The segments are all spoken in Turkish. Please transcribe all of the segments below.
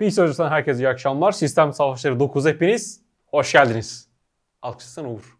Bilgisayar Hocası'ndan herkese iyi akşamlar. Sistem Savaşları 9 hepiniz hoş geldiniz. Alkışlasana Uğur.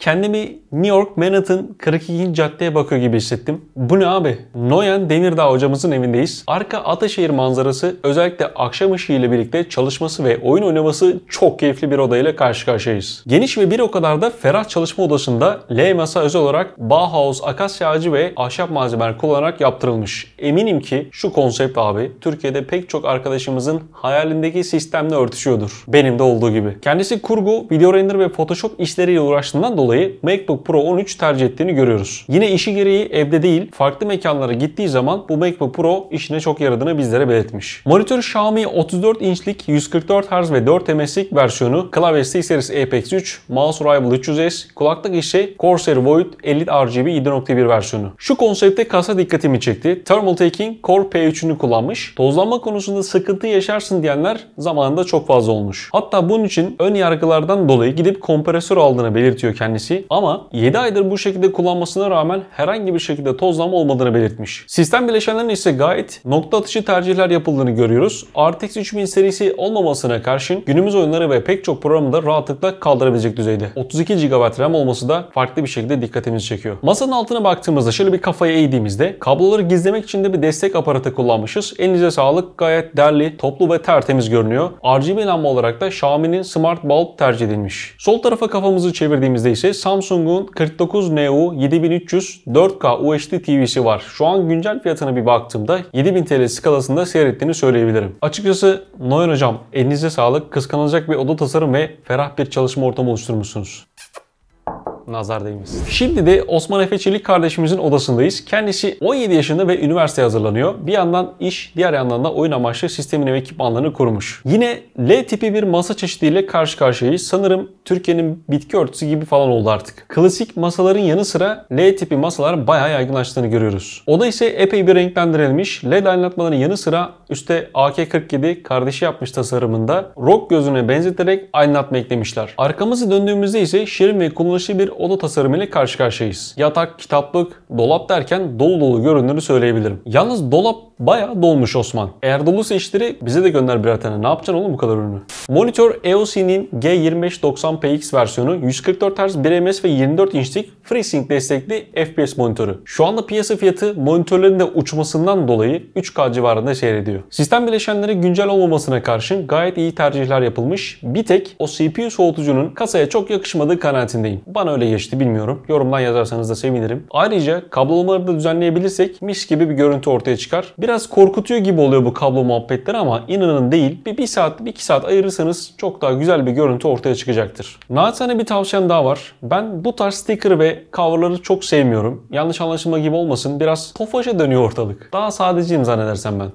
Kendimi New York Manhattan 42. caddeye bakıyor gibi hissettim. Bu ne abi? Noyan Demirdağ hocamızın evindeyiz. Arka Ataşehir manzarası özellikle akşam ışığı birlikte çalışması ve oyun oynaması çok keyifli bir odayla karşı karşıyayız. Geniş ve bir o kadar da ferah çalışma odasında L masa özel olarak Bauhaus akasya ağacı ve ahşap malzemeler kullanarak yaptırılmış. Eminim ki şu konsept abi Türkiye'de pek çok arkadaşımızın hayalindeki sistemle örtüşüyordur. Benim de olduğu gibi. Kendisi kurgu, video render ve Photoshop işleriyle uğraştığından dolayı dolayı MacBook Pro 13 tercih ettiğini görüyoruz. Yine işi gereği evde değil farklı mekanlara gittiği zaman bu MacBook Pro işine çok yaradığını bizlere belirtmiş. Monitör Xiaomi 34 inçlik 144 Hz ve 4 MS'lik versiyonu klavyesi serisi Apex 3, mouse Rival 300S, kulaklık ise Corsair Void Elite RGB 7.1 versiyonu. Şu konsepte kasa dikkatimi çekti. Thermal Taking Core P3'ünü kullanmış. Tozlanma konusunda sıkıntı yaşarsın diyenler zamanında çok fazla olmuş. Hatta bunun için ön yargılardan dolayı gidip kompresör aldığını belirtiyor kendisi tanesi ama 7 aydır bu şekilde kullanmasına rağmen herhangi bir şekilde tozlanma olmadığını belirtmiş. Sistem bileşenlerinin ise gayet nokta atışı tercihler yapıldığını görüyoruz. RTX 3000 serisi olmamasına karşın günümüz oyunları ve pek çok programı da rahatlıkla kaldırabilecek düzeyde. 32 GB RAM olması da farklı bir şekilde dikkatimizi çekiyor. Masanın altına baktığımızda şöyle bir kafayı eğdiğimizde kabloları gizlemek için de bir destek aparatı kullanmışız. Elinize sağlık gayet derli, toplu ve tertemiz görünüyor. RGB lamba olarak da Xiaomi'nin Smart Bulb tercih edilmiş. Sol tarafa kafamızı çevirdiğimizde ise Samsung'un 49NU 7300 4K UHD TV'si var. Şu an güncel fiyatına bir baktığımda 7000 TL skalasında seyrettiğini söyleyebilirim. Açıkçası Noyan Hocam elinize sağlık. Kıskanılacak bir oda tasarım ve ferah bir çalışma ortamı oluşturmuşsunuz nazar değmesin. Şimdi de Osman Efe Çelik kardeşimizin odasındayız. Kendisi 17 yaşında ve üniversiteye hazırlanıyor. Bir yandan iş, diğer yandan da oyun amaçlı sistemin ve ekipmanlarını kurmuş. Yine L tipi bir masa çeşidiyle karşı karşıyayız. Sanırım Türkiye'nin bitki örtüsü gibi falan oldu artık. Klasik masaların yanı sıra L tipi masalar bayağı yaygınlaştığını görüyoruz. Oda ise epey bir renklendirilmiş. LED aydınlatmaların yanı sıra üstte AK-47 kardeşi yapmış tasarımında rock gözüne benzeterek aydınlatma eklemişler. Arkamızı döndüğümüzde ise şirin ve kullanışlı bir oda tasarımıyla karşı karşıyayız. Yatak, kitaplık, dolap derken dolu dolu göründüğünü söyleyebilirim. Yalnız dolap Bayağı dolmuş Osman. Eğer doluysa işleri bize de gönder birer tane. Ne yapacaksın oğlum bu kadar ürünü? Monitör EOS'inin G2590PX versiyonu 144 Hz 1ms e ve 24 inçlik FreeSync destekli FPS monitörü. Şu anda piyasa fiyatı monitörlerin de uçmasından dolayı 3K civarında seyrediyor. Sistem bileşenleri güncel olmamasına karşın gayet iyi tercihler yapılmış. Bir tek o CPU soğutucunun kasaya çok yakışmadığı kanaatindeyim. Bana öyle geçti bilmiyorum. Yorumdan yazarsanız da sevinirim. Ayrıca kablolamaları da düzenleyebilirsek mis gibi bir görüntü ortaya çıkar. Biraz biraz korkutuyor gibi oluyor bu kablo muhabbetleri ama inanın değil. Bir, bir saat, bir iki saat ayırırsanız çok daha güzel bir görüntü ortaya çıkacaktır. Naçhane bir tavsiyem daha var. Ben bu tarz sticker ve coverları çok sevmiyorum. Yanlış anlaşılma gibi olmasın. Biraz tofaşa dönüyor ortalık. Daha sadeciyim zannedersem ben.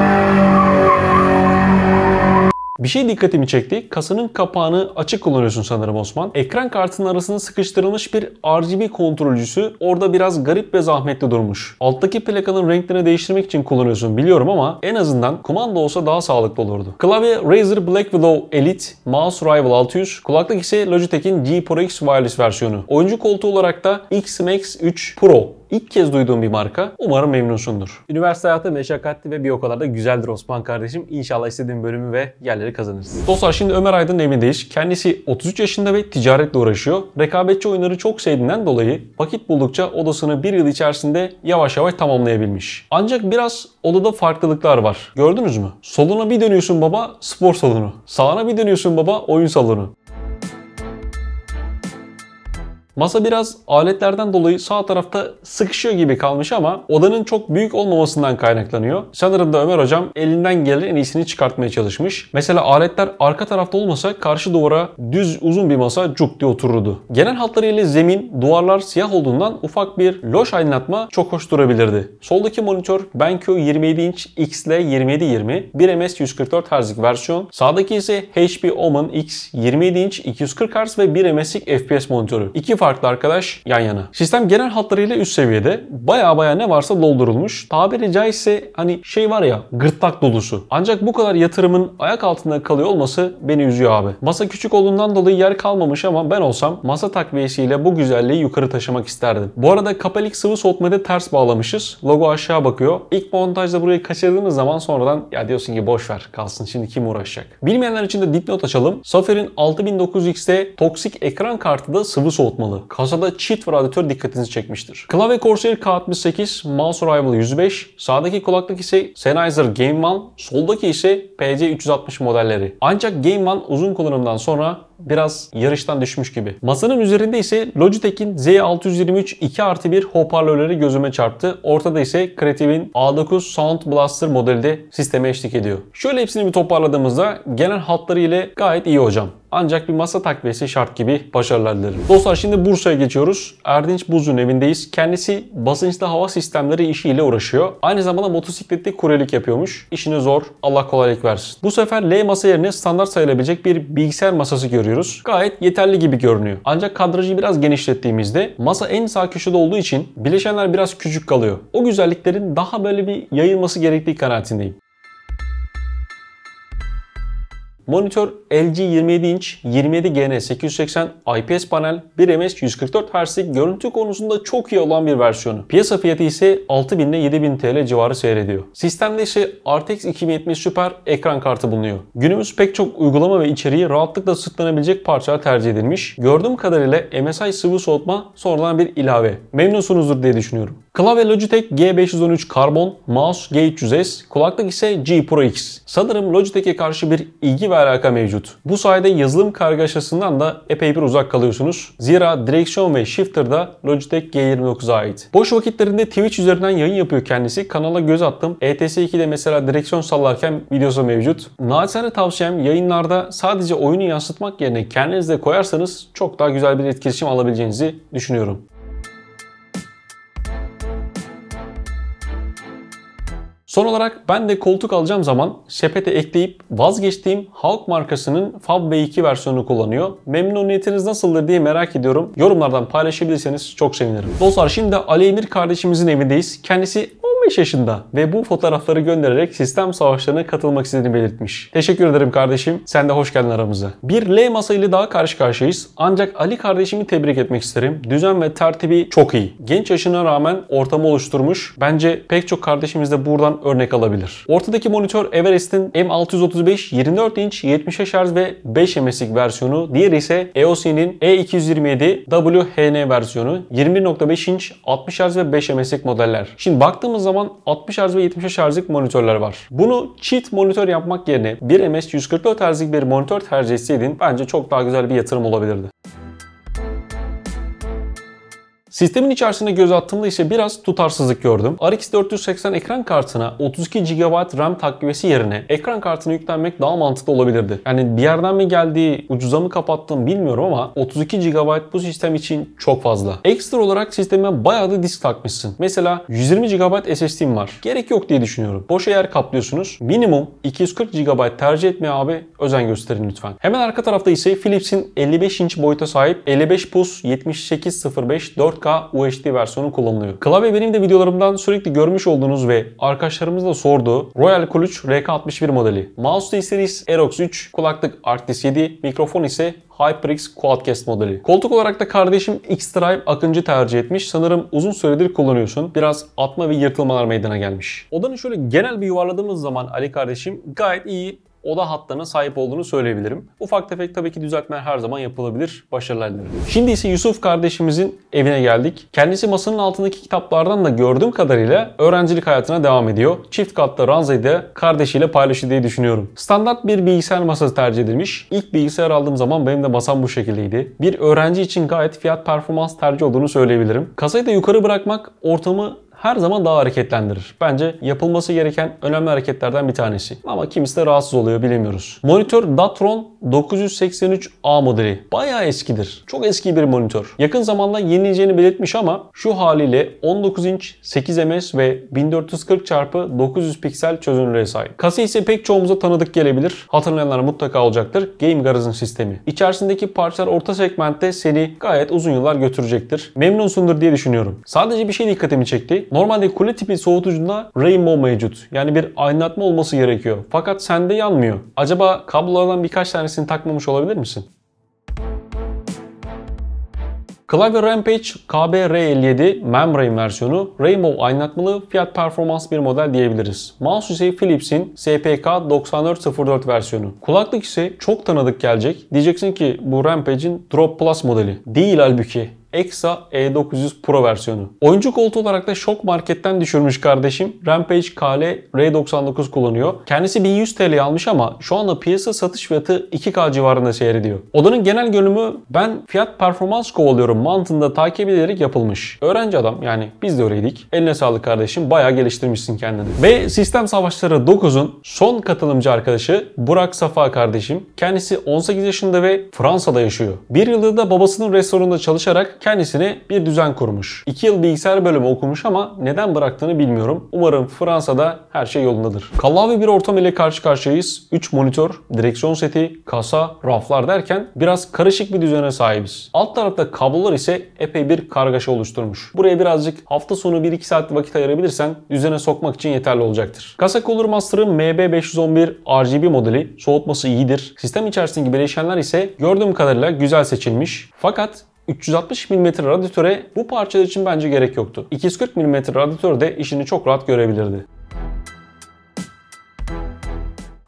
Bir şey dikkatimi çekti. Kasanın kapağını açık kullanıyorsun sanırım Osman. Ekran kartının arasına sıkıştırılmış bir RGB kontrolcüsü orada biraz garip ve zahmetli durmuş. Alttaki plakanın renklerini değiştirmek için kullanıyorsun biliyorum ama en azından kumanda olsa daha sağlıklı olurdu. Klavye Razer Black Widow Elite, mouse Rival 600, kulaklık ise Logitech'in G Pro X Wireless versiyonu. Oyuncu koltuğu olarak da X-Max 3 Pro İlk kez duyduğum bir marka. Umarım memnunsundur. Üniversite hayatı meşakkatli ve bir o kadar da güzeldir Osman kardeşim. İnşallah istediğin bölümü ve yerleri kazanırsın. Dostlar şimdi Ömer Aydın'ın evindeyiz. Kendisi 33 yaşında ve ticaretle uğraşıyor. Rekabetçi oyunları çok sevdiğinden dolayı vakit buldukça odasını bir yıl içerisinde yavaş yavaş tamamlayabilmiş. Ancak biraz odada farklılıklar var. Gördünüz mü? Soluna bir dönüyorsun baba spor salonu. Sağına bir dönüyorsun baba oyun salonu. Masa biraz aletlerden dolayı sağ tarafta sıkışıyor gibi kalmış ama odanın çok büyük olmamasından kaynaklanıyor. Sanırım da Ömer hocam elinden gelen en iyisini çıkartmaya çalışmış. Mesela aletler arka tarafta olmasa karşı duvara düz uzun bir masa cuk diye otururdu. Genel hatlarıyla zemin, duvarlar siyah olduğundan ufak bir loş aydınlatma çok hoş durabilirdi. Soldaki monitör BenQ 27 inç XL 2720 1MS 144 Hz versiyon. Sağdaki ise HP Omen X 27 inç 240 Hz ve 1MS'lik FPS monitörü. İki farklı farklı arkadaş yan yana. Sistem genel hatlarıyla üst seviyede. Baya baya ne varsa doldurulmuş. Tabiri caizse hani şey var ya gırtlak dolusu. Ancak bu kadar yatırımın ayak altında kalıyor olması beni üzüyor abi. Masa küçük olduğundan dolayı yer kalmamış ama ben olsam masa takviyesiyle bu güzelliği yukarı taşımak isterdim. Bu arada kapelik sıvı soğutmayı ters bağlamışız. Logo aşağı bakıyor. İlk montajda burayı kaçırdığınız zaman sonradan ya diyorsun ki boş ver kalsın şimdi kim uğraşacak. Bilmeyenler için de dipnot açalım. Safer'in 6900X'te toksik ekran kartı da sıvı soğutmalı olmalı. Kasada çift radyatör dikkatinizi çekmiştir. Klavye Corsair K68, mouse Rival 105, sağdaki kulaklık ise Sennheiser Game One, soldaki ise PC360 modelleri. Ancak Game One uzun kullanımdan sonra biraz yarıştan düşmüş gibi. Masanın üzerinde ise Logitech'in Z623 2 artı 1 hoparlörleri gözüme çarptı. Ortada ise Creative'in A9 Sound Blaster modeli de sisteme eşlik ediyor. Şöyle hepsini bir toparladığımızda genel hatları ile gayet iyi hocam. Ancak bir masa takviyesi şart gibi başarılar dilerim. Dostlar şimdi Bursa'ya geçiyoruz. Erdinç Buz'un evindeyiz. Kendisi basınçlı hava sistemleri işiyle uğraşıyor. Aynı zamanda motosikletli kuryelik yapıyormuş. İşini zor. Allah kolaylık versin. Bu sefer L masa yerine standart sayılabilecek bir bilgisayar masası görüyoruz. Gayet yeterli gibi görünüyor. Ancak kadrajı biraz genişlettiğimizde masa en sağ köşede olduğu için bileşenler biraz küçük kalıyor. O güzelliklerin daha böyle bir yayılması gerektiği kanaatindeyim. Monitör LG 27 inç 27GN 880 IPS panel 1ms 144 Hz'lik görüntü konusunda çok iyi olan bir versiyonu. Piyasa fiyatı ise 6000 ile 7000 TL civarı seyrediyor. Sistemde ise RTX 2070 Super ekran kartı bulunuyor. Günümüz pek çok uygulama ve içeriği rahatlıkla sırtlanabilecek parçalar tercih edilmiş. Gördüğüm kadarıyla MSI sıvı soğutma sonradan bir ilave. Memnunsunuzdur diye düşünüyorum. Klavye Logitech G513 Carbon, mouse G300S, kulaklık ise G Pro X. Sanırım Logitech'e karşı bir ilgi ve alaka mevcut. Bu sayede yazılım kargaşasından da epey bir uzak kalıyorsunuz. Zira direksiyon ve shifter'da Logitech G29'a ait. Boş vakitlerinde Twitch üzerinden yayın yapıyor kendisi. Kanala göz attım. ETS2'de mesela direksiyon sallarken videosu mevcut. Naçizane tavsiyem yayınlarda sadece oyunu yansıtmak yerine kendiniz de koyarsanız çok daha güzel bir etkileşim alabileceğinizi düşünüyorum. Son olarak ben de koltuk alacağım zaman sepete ekleyip vazgeçtiğim Hulk markasının Fab V2 versiyonunu kullanıyor. Memnuniyetiniz nasıldır diye merak ediyorum. Yorumlardan paylaşabilirseniz çok sevinirim. Dostlar şimdi Ali Emir kardeşimizin evindeyiz. Kendisi 15 yaşında ve bu fotoğrafları göndererek sistem savaşlarına katılmak istediğini belirtmiş. Teşekkür ederim kardeşim. Sen de hoş geldin aramıza. Bir L masa ile daha karşı karşıyayız. Ancak Ali kardeşimi tebrik etmek isterim. Düzen ve tertibi çok iyi. Genç yaşına rağmen ortamı oluşturmuş. Bence pek çok kardeşimiz de buradan örnek alabilir. Ortadaki monitör Everest'in M635 24 inç 70 Hz ve 5 MS'lik versiyonu. Diğeri ise EOS'in E227 WHN versiyonu. 21.5 inç 60 Hz ve 5 MS'lik modeller. Şimdi baktığımız zaman zaman 60 Hz ve 70 Hz'lik monitörler var. Bunu cheat monitör yapmak yerine bir MS 144 Hz'lik bir monitör tercih etseydin bence çok daha güzel bir yatırım olabilirdi. Sistemin içerisinde göz attığımda ise biraz tutarsızlık gördüm. RX 480 ekran kartına 32 GB RAM takviyesi yerine ekran kartını yüklenmek daha mantıklı olabilirdi. Yani bir yerden mi geldi, ucuza mı kapattım bilmiyorum ama 32 GB bu sistem için çok fazla. Ekstra olarak sisteme bayağı da disk takmışsın. Mesela 120 GB SSD'm var. Gerek yok diye düşünüyorum. Boşa yer kaplıyorsunuz. Minimum 240 GB tercih etme abi özen gösterin lütfen. Hemen arka tarafta ise Philips'in 55 inç boyuta sahip 55 Plus 7805 4K UHD versiyonu kullanılıyor. Klavye benim de videolarımdan sürekli görmüş olduğunuz ve arkadaşlarımız da sorduğu Royal Kuluç RK61 modeli. Mouse Series Aerox 3, kulaklık Arctis 7, mikrofon ise HyperX Quadcast modeli. Koltuk olarak da kardeşim X-Drive Akıncı tercih etmiş. Sanırım uzun süredir kullanıyorsun. Biraz atma ve yırtılmalar meydana gelmiş. Odanı şöyle genel bir yuvarladığımız zaman Ali kardeşim gayet iyi oda hattına sahip olduğunu söyleyebilirim. Ufak tefek tabii ki düzeltmeler her zaman yapılabilir. Başarılar dilerim. Şimdi ise Yusuf kardeşimizin evine geldik. Kendisi masanın altındaki kitaplardan da gördüğüm kadarıyla öğrencilik hayatına devam ediyor. Çift katta Ranzay'da kardeşiyle paylaşıyor diye düşünüyorum. Standart bir bilgisayar masası tercih edilmiş. İlk bilgisayar aldığım zaman benim de masam bu şekildeydi. Bir öğrenci için gayet fiyat performans tercih olduğunu söyleyebilirim. Kasayı da yukarı bırakmak ortamı her zaman daha hareketlendirir. Bence yapılması gereken önemli hareketlerden bir tanesi. Ama kimisi de rahatsız oluyor bilemiyoruz. Monitör Datron 983A modeli. Bayağı eskidir. Çok eski bir monitör. Yakın zamanda yenileceğini belirtmiş ama şu haliyle 19 inç 8 ms ve 1440 x 900 piksel çözünürlüğe sahip. Kasa ise pek çoğumuza tanıdık gelebilir. Hatırlayanlar mutlaka olacaktır. Game Garaj'ın sistemi. İçerisindeki parçalar orta segmentte seni gayet uzun yıllar götürecektir. Memnunsundur diye düşünüyorum. Sadece bir şey dikkatimi çekti normalde kule tipi soğutucunda rainbow mevcut. Yani bir aydınlatma olması gerekiyor. Fakat sende yanmıyor. Acaba kablolardan birkaç tanesini takmamış olabilir misin? Klavye Rampage KBR57 Membrane versiyonu Rainbow aydınlatmalı fiyat performans bir model diyebiliriz. Mouse ise Philips'in SPK 9404 versiyonu. Kulaklık ise çok tanıdık gelecek. Diyeceksin ki bu Rampage'in Drop Plus modeli. Değil halbuki. EXA E900 Pro versiyonu. Oyuncu koltuğu olarak da şok marketten düşürmüş kardeşim. Rampage KL R99 kullanıyor. Kendisi 1100 TL almış ama şu anda piyasa satış fiyatı 2K civarında seyrediyor. Odanın genel görünümü ben fiyat performans kovalıyorum mantığında takip edilerek yapılmış. Öğrenci adam yani biz de öyleydik. Eline sağlık kardeşim bayağı geliştirmişsin kendini. Ve Sistem Savaşları 9'un son katılımcı arkadaşı Burak Safa kardeşim. Kendisi 18 yaşında ve Fransa'da yaşıyor. Bir yılda da babasının restoranında çalışarak kendisini bir düzen kurmuş. 2 yıl bilgisayar bölümü okumuş ama neden bıraktığını bilmiyorum. Umarım Fransa'da her şey yolundadır. Kallavi bir ortam ile karşı karşıyayız. 3 monitör, direksiyon seti, kasa, raflar derken biraz karışık bir düzene sahibiz. Alt tarafta kablolar ise epey bir kargaşa oluşturmuş. Buraya birazcık hafta sonu 1-2 saat vakit ayırabilirsen düzene sokmak için yeterli olacaktır. Kasa Cooler Master'ın MB511 RGB modeli soğutması iyidir. Sistem içerisindeki bileşenler ise gördüğüm kadarıyla güzel seçilmiş. Fakat 360 mm radyatöre bu parçalar için bence gerek yoktu. 240 mm radyatör de işini çok rahat görebilirdi.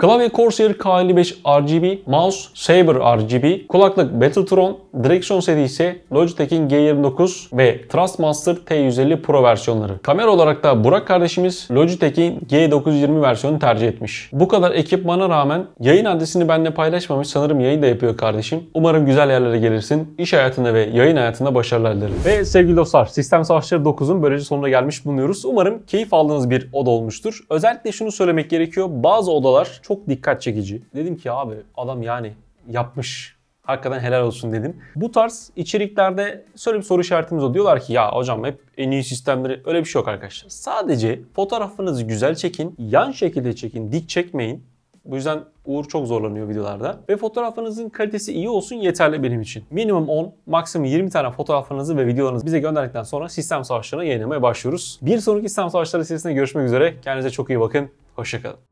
Klavye Corsair K55 RGB, mouse Saber RGB, kulaklık Battletron, direksiyon seti ise Logitech'in G29 ve Trustmaster T150 Pro versiyonları. Kamera olarak da Burak kardeşimiz Logitech'in G920 versiyonu tercih etmiş. Bu kadar ekipmana rağmen yayın adresini benimle paylaşmamış. Sanırım yayın da yapıyor kardeşim. Umarım güzel yerlere gelirsin. İş hayatında ve yayın hayatında başarılar dilerim. Ve sevgili dostlar Sistem Savaşları 9'un böylece sonuna gelmiş bulunuyoruz. Umarım keyif aldığınız bir oda olmuştur. Özellikle şunu söylemek gerekiyor. Bazı odalar çok dikkat çekici. Dedim ki abi adam yani yapmış. Hakikaten helal olsun dedim. Bu tarz içeriklerde şöyle bir soru işaretimiz o. Diyorlar ki ya hocam hep en iyi sistemleri öyle bir şey yok arkadaşlar. Sadece fotoğrafınızı güzel çekin. Yan şekilde çekin. Dik çekmeyin. Bu yüzden Uğur çok zorlanıyor videolarda. Ve fotoğrafınızın kalitesi iyi olsun yeterli benim için. Minimum 10, maksimum 20 tane fotoğrafınızı ve videolarınızı bize gönderdikten sonra sistem savaşlarına yayınlamaya başlıyoruz. Bir sonraki sistem savaşları serisinde görüşmek üzere. Kendinize çok iyi bakın. Hoşçakalın.